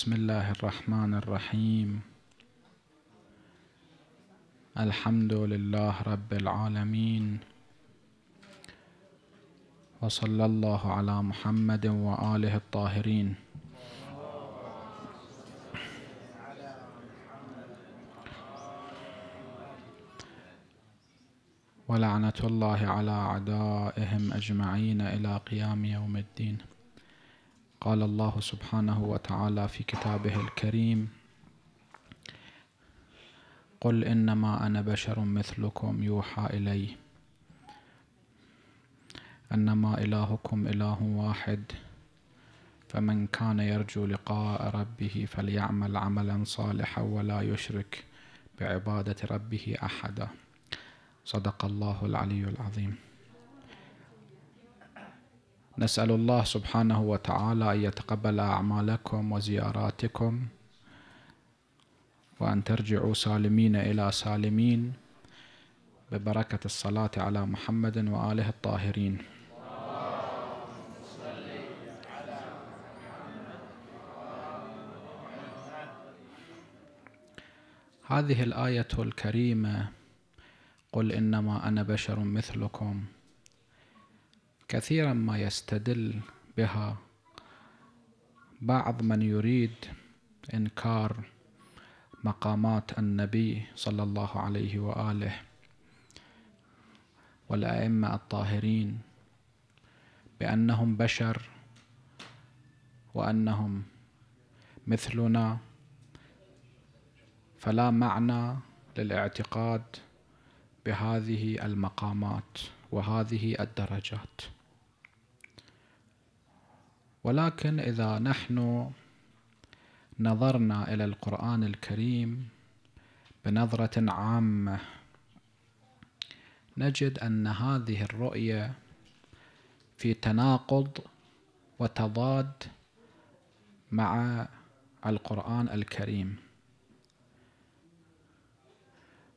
بسم الله الرحمن الرحيم الحمد لله رب العالمين وصلى الله على محمد وآله الطاهرين ولعنة الله على أعدائهم أجمعين إلى قيام يوم الدين قال الله سبحانه وتعالى في كتابه الكريم قل انما انا بشر مثلكم يوحى الي انما الهكم اله واحد فمن كان يرجو لقاء ربه فليعمل عملا صالحا ولا يشرك بعباده ربه احدا صدق الله العلي العظيم نسأل الله سبحانه وتعالى أن يتقبل أعمالكم وزياراتكم وأن ترجعوا سالمين إلى سالمين ببركة الصلاة على محمد وآله الطاهرين هذه الآية الكريمة قل إنما أنا بشر مثلكم كثيرا ما يستدل بها بعض من يريد انكار مقامات النبي صلى الله عليه واله والائمه الطاهرين بانهم بشر وانهم مثلنا فلا معنى للاعتقاد بهذه المقامات وهذه الدرجات ولكن إذا نحن نظرنا إلى القرآن الكريم بنظرة عامة نجد أن هذه الرؤية في تناقض وتضاد مع القرآن الكريم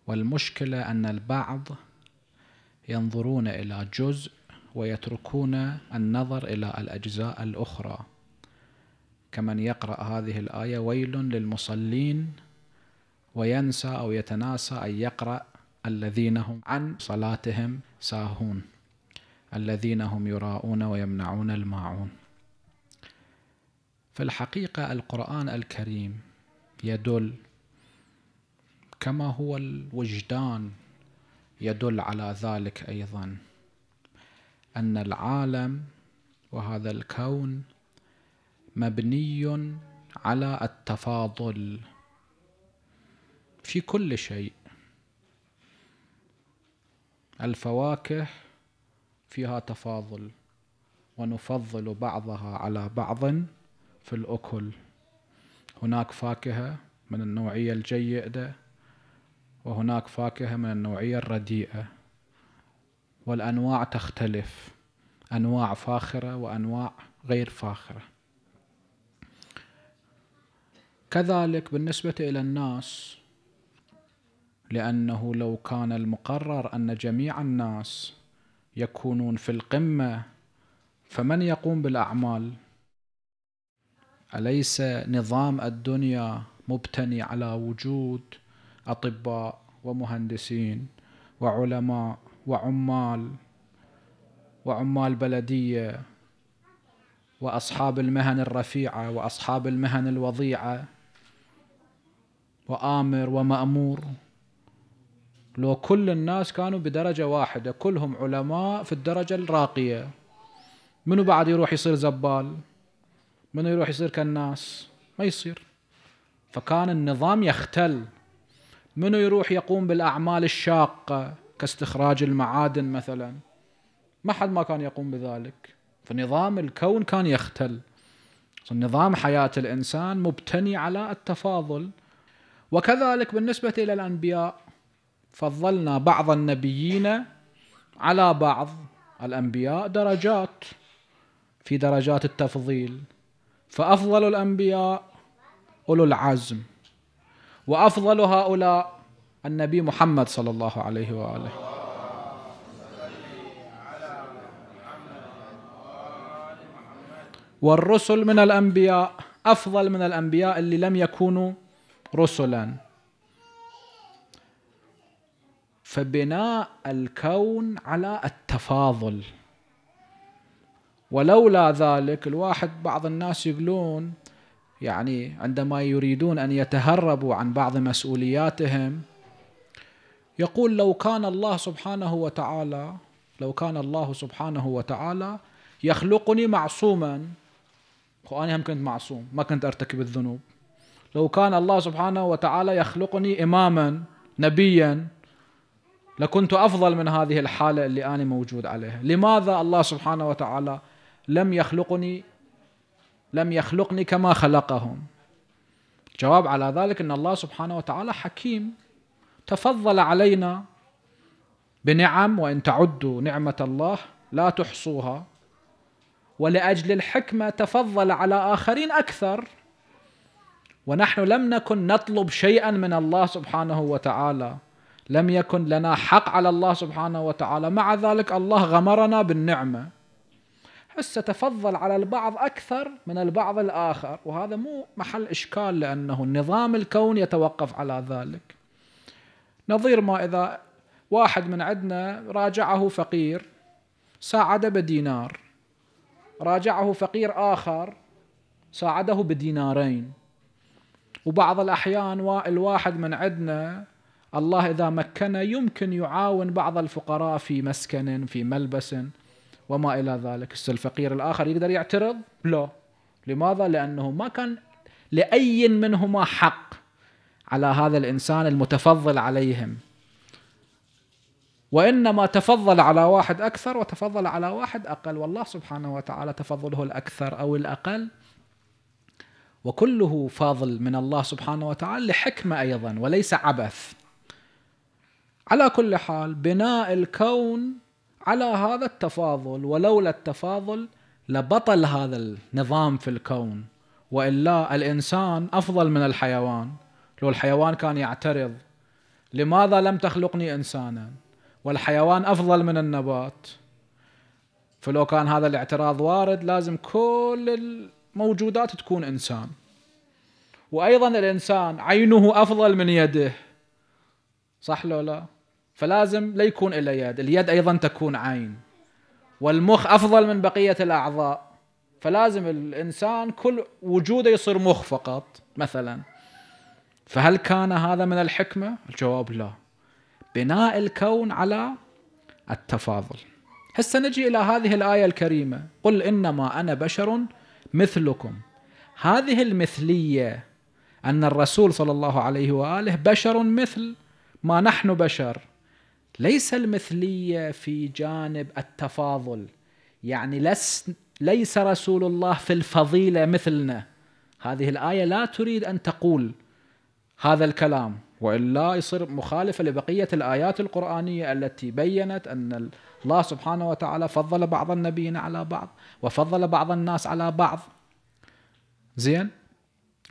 والمشكلة أن البعض ينظرون إلى جزء ويتركون النظر إلى الأجزاء الأخرى كمن يقرأ هذه الآية ويل للمصلين وينسى أو يتناسى أن يقرأ الذين هم عن صلاتهم ساهون الذين هم يراءون ويمنعون الماعون في الحقيقة القرآن الكريم يدل كما هو الوجدان يدل على ذلك أيضاً ان العالم وهذا الكون مبني على التفاضل في كل شيء الفواكه فيها تفاضل ونفضل بعضها على بعض في الاكل هناك فاكهه من النوعيه الجيده وهناك فاكهه من النوعيه الرديئه والأنواع تختلف أنواع فاخرة وأنواع غير فاخرة كذلك بالنسبة إلى الناس لأنه لو كان المقرر أن جميع الناس يكونون في القمة فمن يقوم بالأعمال؟ أليس نظام الدنيا مبتني على وجود أطباء ومهندسين وعلماء وعمال وعمال بلديه واصحاب المهن الرفيعه واصحاب المهن الوضيعه وامر ومامور لو كل الناس كانوا بدرجه واحده كلهم علماء في الدرجه الراقيه منو بعد يروح يصير زبال منو يروح يصير كالناس ما يصير فكان النظام يختل منو يروح يقوم بالاعمال الشاقه كاستخراج المعادن مثلا ما حد ما كان يقوم بذلك فنظام الكون كان يختل نظام حياة الإنسان مبتني على التفاضل وكذلك بالنسبة إلى الأنبياء فضلنا بعض النبيين على بعض الأنبياء درجات في درجات التفضيل فأفضل الأنبياء أولو العزم وأفضل هؤلاء النبي محمد صلى الله عليه وآله والرسل من الأنبياء أفضل من الأنبياء اللي لم يكونوا رسلا فبناء الكون على التفاضل ولولا ذلك الواحد بعض الناس يقولون يعني عندما يريدون أن يتهربوا عن بعض مسؤولياتهم يقول لو كان الله سبحانه وتعالى لو كان الله سبحانه وتعالى يخلقني معصوما وأنا هم كنت معصوم ما كنت أرتكب الذنوب لو كان الله سبحانه وتعالى يخلقني إماما نبيا لكنت أفضل من هذه الحالة اللي أنا موجود عليها لماذا الله سبحانه وتعالى لم يخلقني لم يخلقني كما خلقهم جواب على ذلك أن الله سبحانه وتعالى حكيم تفضل علينا بنعم وان تعدوا نعمه الله لا تحصوها ولاجل الحكمه تفضل على اخرين اكثر ونحن لم نكن نطلب شيئا من الله سبحانه وتعالى لم يكن لنا حق على الله سبحانه وتعالى مع ذلك الله غمرنا بالنعمه هسه تفضل على البعض اكثر من البعض الاخر وهذا مو محل اشكال لانه النظام الكون يتوقف على ذلك نظير ما إذا واحد من عندنا راجعه فقير ساعده بدينار راجعه فقير آخر ساعده بدينارين وبعض الأحيان الواحد من عندنا الله إذا مكنه يمكن يعاون بعض الفقراء في مسكن في ملبس وما إلى ذلك الفقير الآخر يقدر يعترض لا لماذا؟ لأنه ما كان لأي منهما حق على هذا الانسان المتفضل عليهم وانما تفضل على واحد اكثر وتفضل على واحد اقل والله سبحانه وتعالى تفضله الاكثر او الاقل وكله فاضل من الله سبحانه وتعالى لحكمه ايضا وليس عبث على كل حال بناء الكون على هذا التفاضل ولولا التفاضل لبطل هذا النظام في الكون والا الانسان افضل من الحيوان لو الحيوان كان يعترض لماذا لم تخلقني انسانا والحيوان افضل من النبات فلو كان هذا الاعتراض وارد لازم كل الموجودات تكون انسان وايضا الانسان عينه افضل من يده صح لو لا فلازم لا يكون الا يد اليد أيضا تكون عين والمخ أفضل من بقية الأعضاء فلازم الإنسان كل وجوده يصير مخ فقط مثلا فهل كان هذا من الحكمة؟ الجواب لا بناء الكون على التفاضل هسه نجي إلى هذه الآية الكريمة قل إنما أنا بشر مثلكم هذه المثلية أن الرسول صلى الله عليه وآله بشر مثل ما نحن بشر ليس المثلية في جانب التفاضل يعني لس ليس رسول الله في الفضيلة مثلنا هذه الآية لا تريد أن تقول هذا الكلام والا يصير مخالفه لبقيه الايات القرانيه التي بينت ان الله سبحانه وتعالى فضل بعض النبيين على بعض وفضل بعض الناس على بعض زين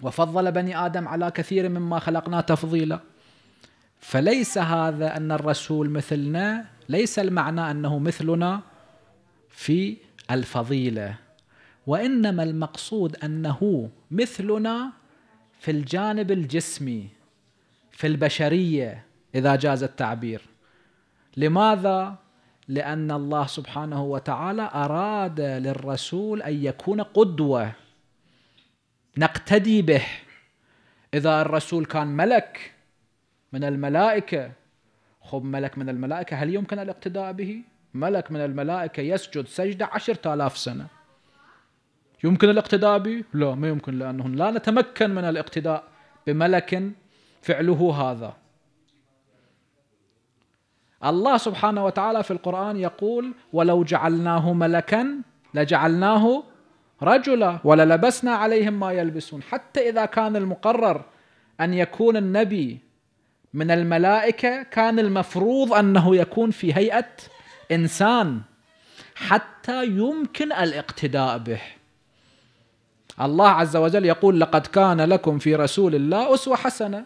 وفضل بني ادم على كثير مما خلقنا تفضيلا فليس هذا ان الرسول مثلنا ليس المعنى انه مثلنا في الفضيله وانما المقصود انه مثلنا في الجانب الجسمي في البشريه اذا جاز التعبير لماذا لان الله سبحانه وتعالى اراد للرسول ان يكون قدوه نقتدي به اذا الرسول كان ملك من الملائكه خب ملك من الملائكه هل يمكن الاقتداء به ملك من الملائكه يسجد سجده عشرة آلاف سنه يمكن الاقتداء به؟ لا ما يمكن لأنه لا نتمكن من الاقتداء بملك فعله هذا الله سبحانه وتعالى في القرآن يقول ولو جعلناه ملكا لجعلناه رجلا وللبسنا عليهم ما يلبسون حتى إذا كان المقرر أن يكون النبي من الملائكة كان المفروض أنه يكون في هيئة إنسان حتى يمكن الاقتداء به الله عز وجل يقول لقد كان لكم في رسول الله أسوة حسنة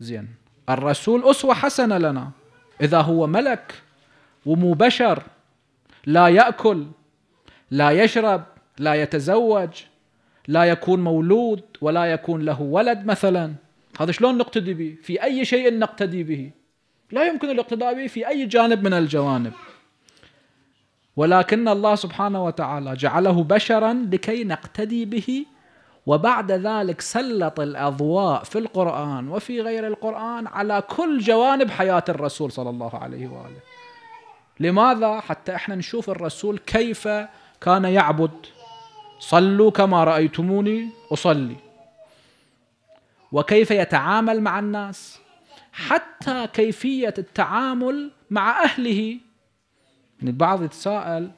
زين الرسول أسوة حسنة لنا إذا هو ملك ومو بشر لا يأكل لا يشرب لا يتزوج لا يكون مولود ولا يكون له ولد مثلا هذا شلون نقتدي به في أي شيء نقتدي به لا يمكن الاقتداء به في أي جانب من الجوانب ولكن الله سبحانه وتعالى جعله بشرا لكي نقتدي به وبعد ذلك سلط الاضواء في القران وفي غير القران على كل جوانب حياه الرسول صلى الله عليه واله. لماذا؟ حتى احنا نشوف الرسول كيف كان يعبد صلوا كما رايتموني اصلي. وكيف يتعامل مع الناس حتى كيفيه التعامل مع اهله البعض يتساءل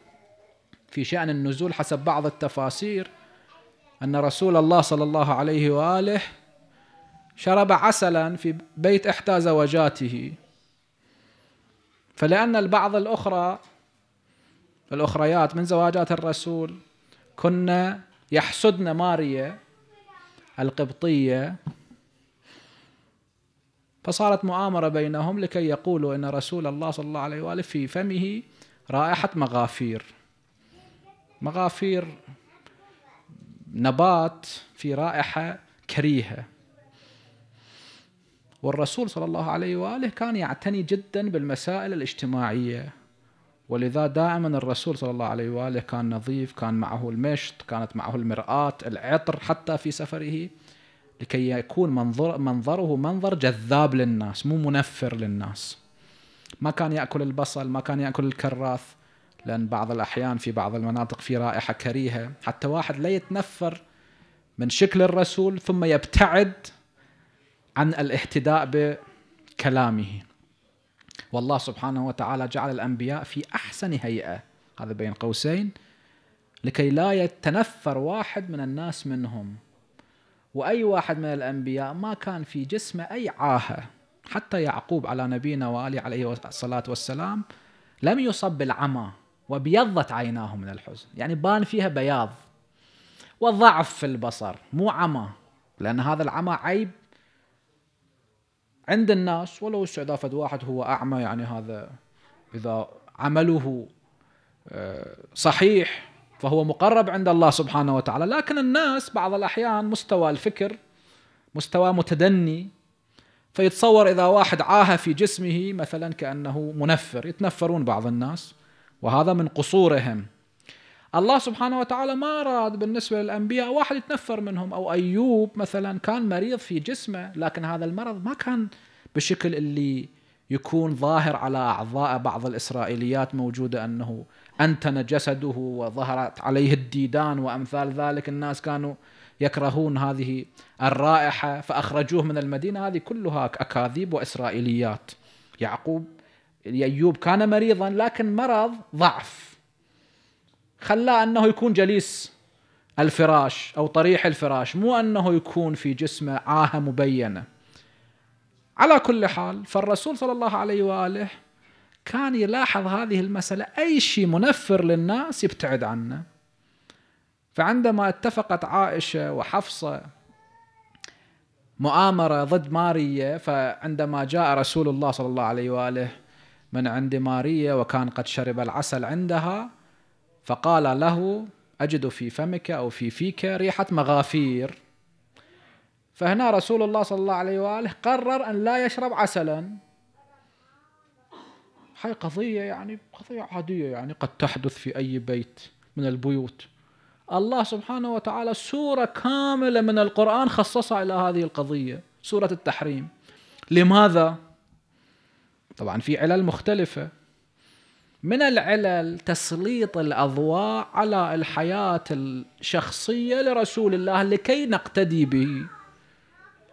في شأن النزول حسب بعض التفاسير أن رسول الله صلى الله عليه وآله شرب عسلا في بيت إحدى زوجاته فلأن البعض الأخرى الأخريات من زواجات الرسول كنا يحسدن ماريا القبطية فصارت مؤامرة بينهم لكي يقولوا أن رسول الله صلى الله عليه وآله في فمه رائحة مغافير مغافير نبات في رائحة كريهة والرسول صلى الله عليه وآله كان يعتني جدا بالمسائل الاجتماعية ولذا دائما الرسول صلى الله عليه وآله كان نظيف كان معه المشط كانت معه المرآة العطر حتى في سفره لكي يكون منظر منظره منظر جذاب للناس مو منفر للناس ما كان ياكل البصل ما كان ياكل الكراث لان بعض الاحيان في بعض المناطق في رائحه كريهه حتى واحد لا يتنفر من شكل الرسول ثم يبتعد عن الاهتداء بكلامه والله سبحانه وتعالى جعل الانبياء في احسن هيئه هذا بين قوسين لكي لا يتنفر واحد من الناس منهم واي واحد من الانبياء ما كان في جسمه اي عاهه حتى يعقوب على نبينا وآله عليه الصلاة والسلام لم يصب بالعمى وبيضت عيناه من الحزن يعني بان فيها بياض وضعف في البصر مو عمى لأن هذا العمى عيب عند الناس ولو السعداء واحد هو أعمى يعني هذا إذا عمله آه، صحيح فهو مقرب عند الله سبحانه وتعالى لكن الناس بعض الأحيان مستوى الفكر مستوى متدني فيتصور اذا واحد عاهه في جسمه مثلا كانه منفر يتنفرون بعض الناس وهذا من قصورهم الله سبحانه وتعالى ما أراد بالنسبة للأنبياء واحد يتنفر منهم أو أيوب مثلا كان مريض في جسمه لكن هذا المرض ما كان بشكل اللي يكون ظاهر على أعضاء بعض الإسرائيليات موجودة أنه أنتن جسده وظهرت عليه الديدان وأمثال ذلك الناس كانوا يكرهون هذه الرائحه فاخرجوه من المدينه هذه كلها اكاذيب واسرائيليات يعقوب ايوب كان مريضا لكن مرض ضعف خلاه انه يكون جليس الفراش او طريح الفراش مو انه يكون في جسمه عاهه مبينه على كل حال فالرسول صلى الله عليه واله كان يلاحظ هذه المساله اي شيء منفر للناس يبتعد عنه فعندما اتفقت عائشة وحفصة مؤامرة ضد مارية فعندما جاء رسول الله صلى الله عليه وآله من عند مارية وكان قد شرب العسل عندها فقال له أجد في فمك أو في فيك ريحة مغافير فهنا رسول الله صلى الله عليه وآله قرر أن لا يشرب عسلا هاي قضية يعني قضية عادية يعني قد تحدث في أي بيت من البيوت الله سبحانه وتعالى سورة كاملة من القرآن خصصها إلى هذه القضية سورة التحريم لماذا؟ طبعا في علل مختلفة من العلل تسليط الأضواء على الحياة الشخصية لرسول الله لكي نقتدي به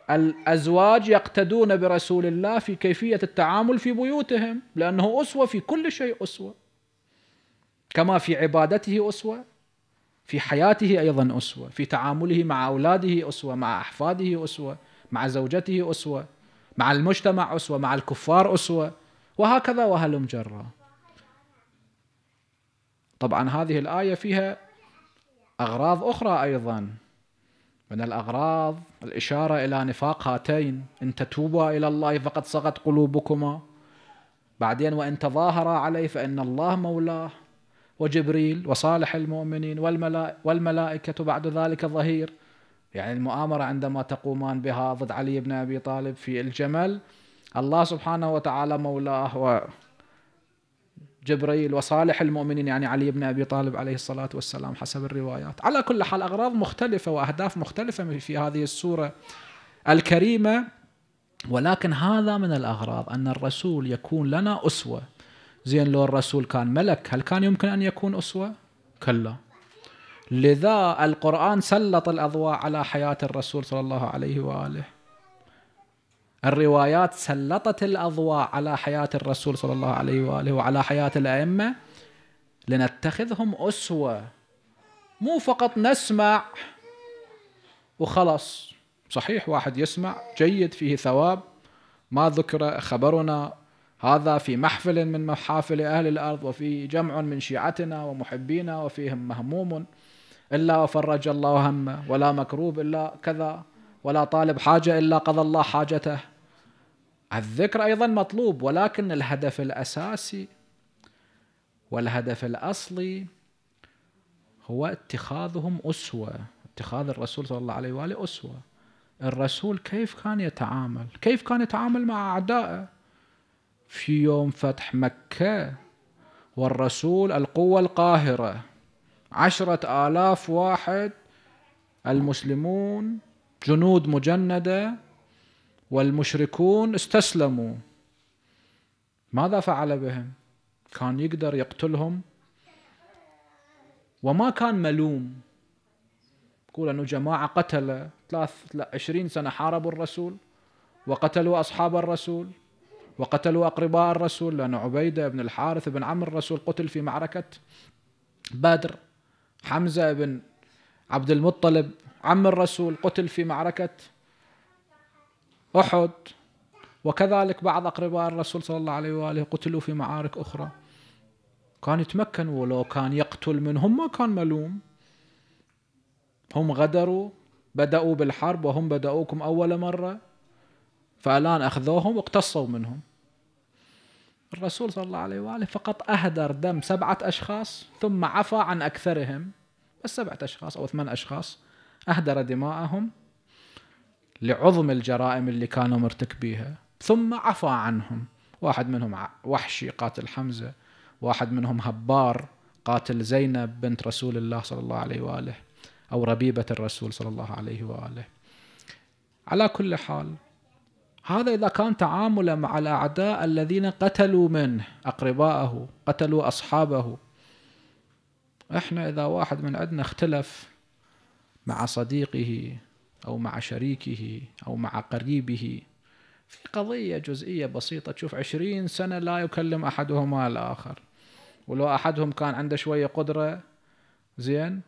الأزواج يقتدون برسول الله في كيفية التعامل في بيوتهم لأنه أسوة في كل شيء أسوة كما في عبادته أسوة في حياته ايضا اسوه، في تعامله مع اولاده اسوه، مع احفاده اسوه، مع زوجته اسوه، مع المجتمع اسوه، مع الكفار اسوه، وهكذا وهلم جرا. طبعا هذه الايه فيها اغراض اخرى ايضا من الاغراض الاشاره الى نفاق هاتين ان تتوبا الى الله فقد صغت قلوبكما بعدين وان تظاهرا عليه فان الله مولاه وجبريل وصالح المؤمنين والملائكة بعد ذلك ظهير يعني المؤامرة عندما تقومان بها ضد علي بن أبي طالب في الجمل الله سبحانه وتعالى مولاه وجبريل وصالح المؤمنين يعني علي بن أبي طالب عليه الصلاة والسلام حسب الروايات على كل حال أغراض مختلفة وأهداف مختلفة في هذه السورة الكريمة ولكن هذا من الأغراض أن الرسول يكون لنا أسوة زين لو الرسول كان ملك هل كان يمكن أن يكون أسوة كلا لذا القرآن سلط الأضواء على حياة الرسول صلى الله عليه وآله الروايات سلطت الأضواء على حياة الرسول صلى الله عليه وآله وعلى حياة الأئمة لنتخذهم أسوة مو فقط نسمع وخلص صحيح واحد يسمع جيد فيه ثواب ما ذكر خبرنا هذا في محفل من محافل أهل الأرض وفي جمع من شيعتنا ومحبينا وفيهم مهموم إلا وفرج الله همه ولا مكروب إلا كذا ولا طالب حاجة إلا قضى الله حاجته الذكر أيضا مطلوب ولكن الهدف الأساسي والهدف الأصلي هو اتخاذهم أسوة اتخاذ الرسول صلى الله عليه وآله أسوة الرسول كيف كان يتعامل كيف كان يتعامل مع أعدائه في يوم فتح مكة والرسول القوة القاهرة عشرة آلاف واحد المسلمون جنود مجندة والمشركون استسلموا ماذا فعل بهم كان يقدر يقتلهم وما كان ملوم يقول أنه جماعة قتل ثلاث سنة حاربوا الرسول وقتلوا أصحاب الرسول وقتلوا أقرباء الرسول لأن عبيدة بن الحارث بن عمرو الرسول قتل في معركة بدر حمزة بن عبد المطلب عم الرسول قتل في معركة أحد وكذلك بعض أقرباء الرسول صلى الله عليه وآله قتلوا في معارك أخرى كان يتمكن ولو كان يقتل منهم ما كان ملوم هم غدروا بدأوا بالحرب وهم بدأوكم أول مرة فالآن أخذوهم واقتصوا منهم الرسول صلى الله عليه وآله فقط أهدر دم سبعة أشخاص ثم عفى عن أكثرهم بس سبعة أشخاص أو ثمان أشخاص أهدر دماءهم لعظم الجرائم اللي كانوا مرتكبيها ثم عفى عنهم واحد منهم وحشي قاتل حمزة واحد منهم هبار قاتل زينب بنت رسول الله صلى الله عليه وآله أو ربيبة الرسول صلى الله عليه وآله على كل حال هذا إذا كان تعامله مع الأعداء الذين قتلوا منه أقرباءه قتلوا أصحابه إحنا إذا واحد من عندنا اختلف مع صديقه أو مع شريكه أو مع قريبه في قضية جزئية بسيطة تشوف عشرين سنة لا يكلم أحدهما الآخر ولو أحدهم كان عنده شوية قدرة زين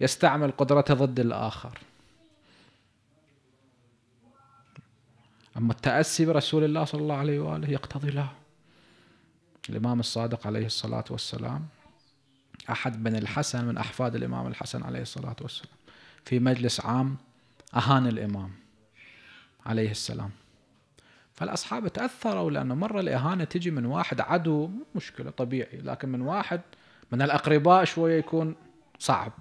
يستعمل قدرته ضد الآخر أما التأسي برسول الله صلى الله عليه وآله يقتضي له الإمام الصادق عليه الصلاة والسلام أحد بن الحسن من أحفاد الإمام الحسن عليه الصلاة والسلام في مجلس عام أهان الإمام عليه السلام فالأصحاب تأثروا لأنه مرة الإهانة تجي من واحد عدو مشكلة طبيعي لكن من واحد من الأقرباء شوية يكون صعب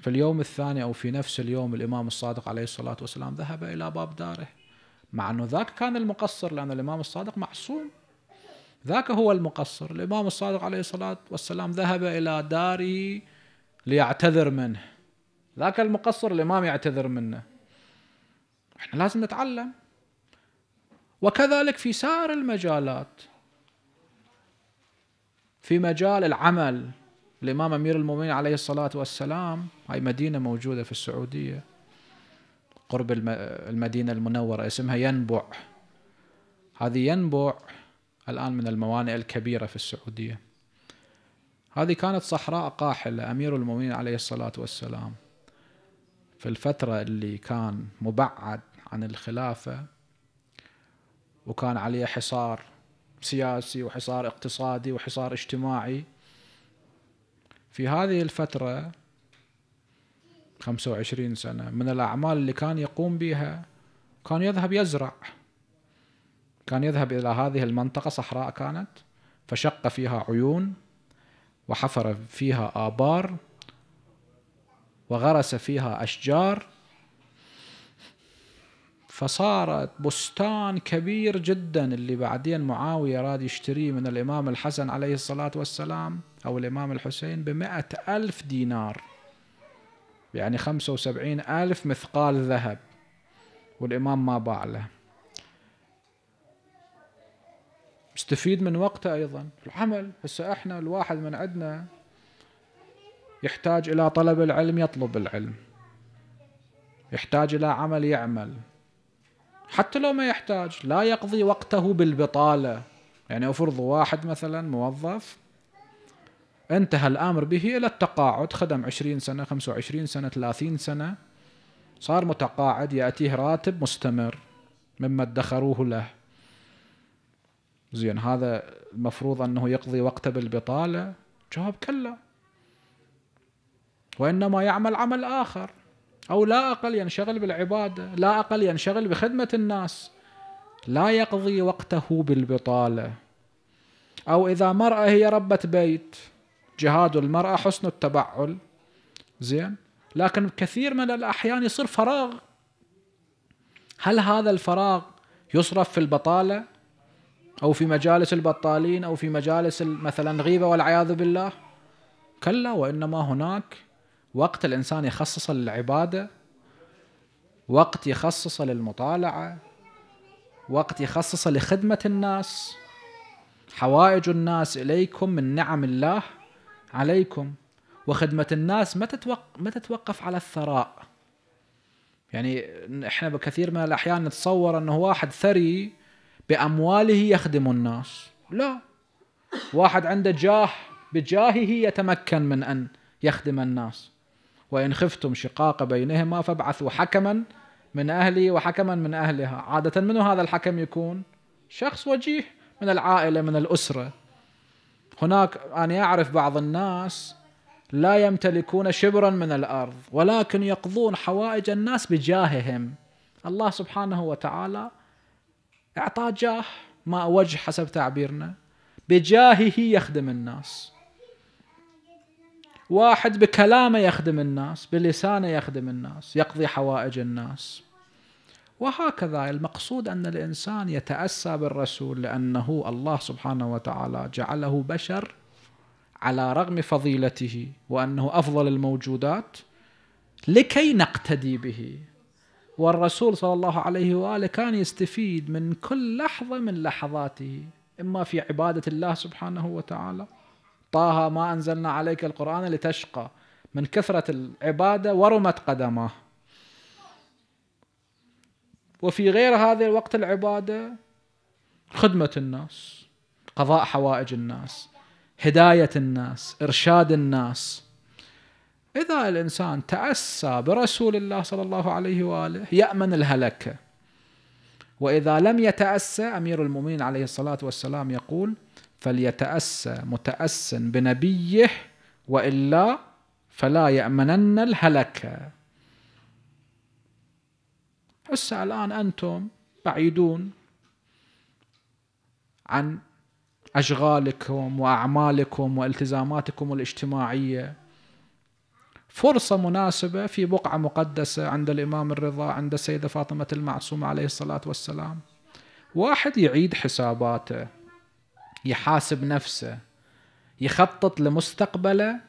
في اليوم الثاني أو في نفس اليوم الإمام الصادق عليه الصلاة والسلام ذهب إلى باب داره مع أنه ذاك كان المقصر لأن الإمام الصادق معصوم ذاك هو المقصر الإمام الصادق عليه الصلاة والسلام ذهب إلى داره ليعتذر منه ذاك المقصر الإمام يعتذر منه احنا لازم نتعلم وكذلك في سائر المجالات في مجال العمل الإمام أمير المؤمنين عليه الصلاة والسلام هاي مدينة موجودة في السعودية قرب المدينة المنورة اسمها ينبع هذه ينبع الآن من الموانئ الكبيرة في السعودية هذه كانت صحراء قاحلة أمير المؤمنين عليه الصلاة والسلام في الفترة اللي كان مبعد عن الخلافة وكان عليه حصار سياسي وحصار اقتصادي وحصار اجتماعي في هذه الفترة 25 سنة من الأعمال اللي كان يقوم بها كان يذهب يزرع كان يذهب إلى هذه المنطقة صحراء كانت فشق فيها عيون وحفر فيها آبار وغرس فيها أشجار فصارت بستان كبير جدا اللي بعدين معاوية راد يشتريه من الإمام الحسن عليه الصلاة والسلام أو الإمام الحسين بمئة ألف دينار يعني خمسة وسبعين ألف مثقال ذهب والإمام ما باع له استفيد من وقته أيضا العمل هسه إحنا الواحد من عندنا يحتاج إلى طلب العلم يطلب العلم يحتاج إلى عمل يعمل حتى لو ما يحتاج لا يقضي وقته بالبطالة يعني أفرض واحد مثلا موظف انتهى الامر به الى التقاعد خدم 20 سنه 25 سنه 30 سنه صار متقاعد ياتيه راتب مستمر مما ادخروه له زين هذا المفروض انه يقضي وقته بالبطاله جواب كلا وانما يعمل عمل اخر او لا اقل ينشغل بالعباده لا اقل ينشغل بخدمه الناس لا يقضي وقته بالبطاله او اذا مراه هي ربه بيت جهاد المرأة حسن التبعل زين لكن كثير من الأحيان يصير فراغ هل هذا الفراغ يصرف في البطالة أو في مجالس البطالين أو في مجالس مثلا غيبة والعياذ بالله كلا وإنما هناك وقت الإنسان يخصصه للعبادة وقت يخصصه للمطالعة وقت يخصصه لخدمة الناس حوائج الناس إليكم من نعم الله عليكم وخدمة الناس ما تتوقف ما تتوقف على الثراء يعني احنا بكثير من الاحيان نتصور انه واحد ثري بامواله يخدم الناس لا واحد عنده جاه بجاهه يتمكن من ان يخدم الناس وان خفتم شقاق بينهما فابعثوا حكما من اهله وحكما من اهلها عاده من هذا الحكم يكون شخص وجيه من العائله من الاسره هناك أنا أعرف بعض الناس لا يمتلكون شبرا من الأرض ولكن يقضون حوائج الناس بجاههم الله سبحانه وتعالى أعطاه جاه ما وجه حسب تعبيرنا بجاهه يخدم الناس واحد بكلامه يخدم الناس بلسانه يخدم الناس يقضي حوائج الناس وهكذا المقصود أن الإنسان يتأسى بالرسول لأنه الله سبحانه وتعالى جعله بشر على رغم فضيلته وأنه أفضل الموجودات لكي نقتدي به والرسول صلى الله عليه وآله كان يستفيد من كل لحظة من لحظاته إما في عبادة الله سبحانه وتعالى طه ما أنزلنا عليك القرآن لتشقى من كثرة العبادة ورمت قدماه وفي غير هذا وقت العبادة خدمة الناس قضاء حوائج الناس هداية الناس إرشاد الناس إذا الإنسان تأسى برسول الله صلى الله عليه وآله يأمن الهلكة وإذا لم يتأسى أمير المؤمنين عليه الصلاة والسلام يقول فليتأسى متأس بنبيه وإلا فلا يأمنن الهلكة هسه الآن أنتم بعيدون عن أشغالكم وأعمالكم والتزاماتكم الاجتماعية فرصة مناسبة في بقعة مقدسة عند الإمام الرضا عند السيدة فاطمة المعصومة عليه الصلاة والسلام واحد يعيد حساباته يحاسب نفسه يخطط لمستقبله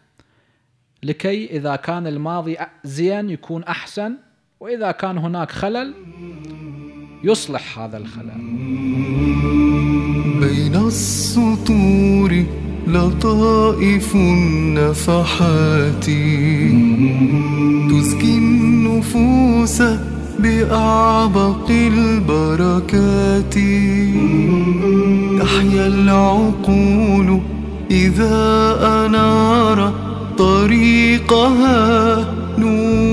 لكي إذا كان الماضي زين يكون أحسن وإذا كان هناك خلل يصلح هذا الخلل بين السطور لطائف النفحات تزكي النفوس بأعبق البركات تحيا العقول إذا أنار طريقها نور